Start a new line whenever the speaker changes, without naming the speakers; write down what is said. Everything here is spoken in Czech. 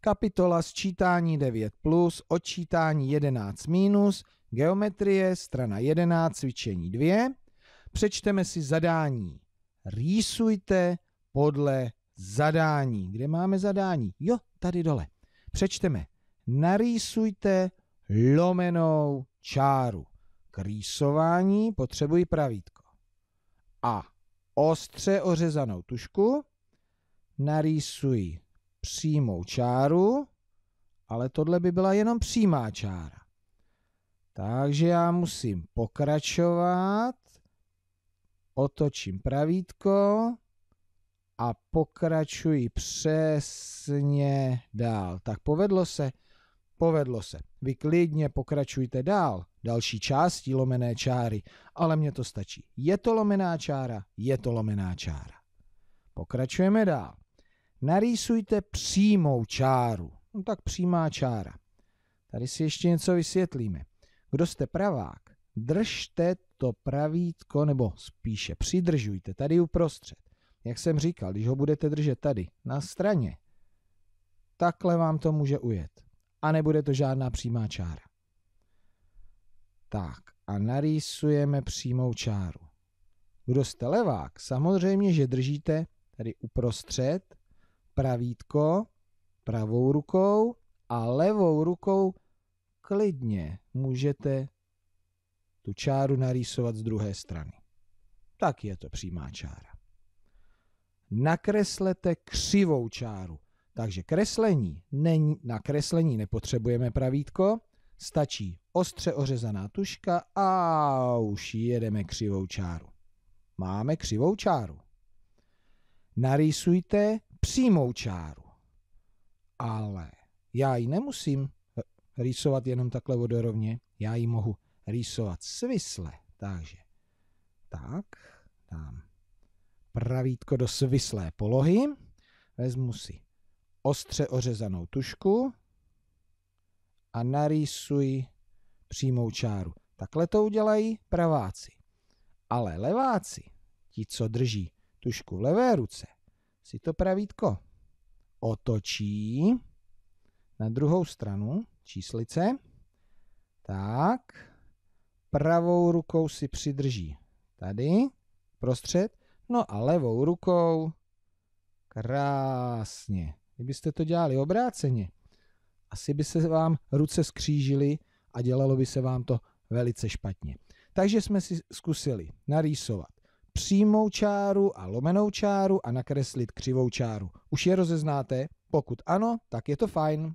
kapitola sčítání 9 plus, odčítání 11 minus, geometrie, strana 11, cvičení 2. Přečteme si zadání. Rýsujte podle zadání. Kde máme zadání? Jo, tady dole. Přečteme. Narýsujte lomenou čáru. K rýsování potřebuji pravítko. A ostře ořezanou tušku narýsuji přímou čáru, ale tohle by byla jenom přímá čára. Takže já musím pokračovat, otočím pravítko a pokračuji přesně dál. Tak povedlo se? Povedlo se. Vy klidně pokračujte dál, další části lomené čáry, ale mně to stačí. Je to lomená čára, je to lomená čára. Pokračujeme dál narýsujte přímou čáru. No tak přímá čára. Tady si ještě něco vysvětlíme. Kdo jste pravák, držte to pravítko, nebo spíše přidržujte tady uprostřed. Jak jsem říkal, když ho budete držet tady, na straně, takhle vám to může ujet. A nebude to žádná přímá čára. Tak a narýsujeme přímou čáru. Kdo jste levák, samozřejmě, že držíte tady uprostřed pravítko pravou rukou a levou rukou klidně můžete tu čáru narýsovat z druhé strany. Tak je to přímá čára. Nakreslete křivou čáru. Takže kreslení není, na kreslení nepotřebujeme pravítko, stačí ostře ořezaná tuška a už jedeme křivou čáru. Máme křivou čáru. Narýsujte přímou čáru. Ale já ji nemusím rýsovat jenom takhle vodorovně, já ji mohu rýsovat svisle. Takže tak, dám pravítko do svislé polohy, vezmu si ostře ořezanou tušku a narýsuji přímou čáru. Takhle to udělají praváci. Ale leváci, ti, co drží tušku v levé ruce, si to pravítko otočí na druhou stranu číslice. Tak, pravou rukou si přidrží tady prostřed, no a levou rukou krásně. Kdybyste to dělali obráceně, asi by se vám ruce skřížily a dělalo by se vám to velice špatně. Takže jsme si zkusili narýsovat přímou čáru a lomenou čáru a nakreslit křivou čáru. Už je rozeznáte? Pokud ano, tak je to fajn.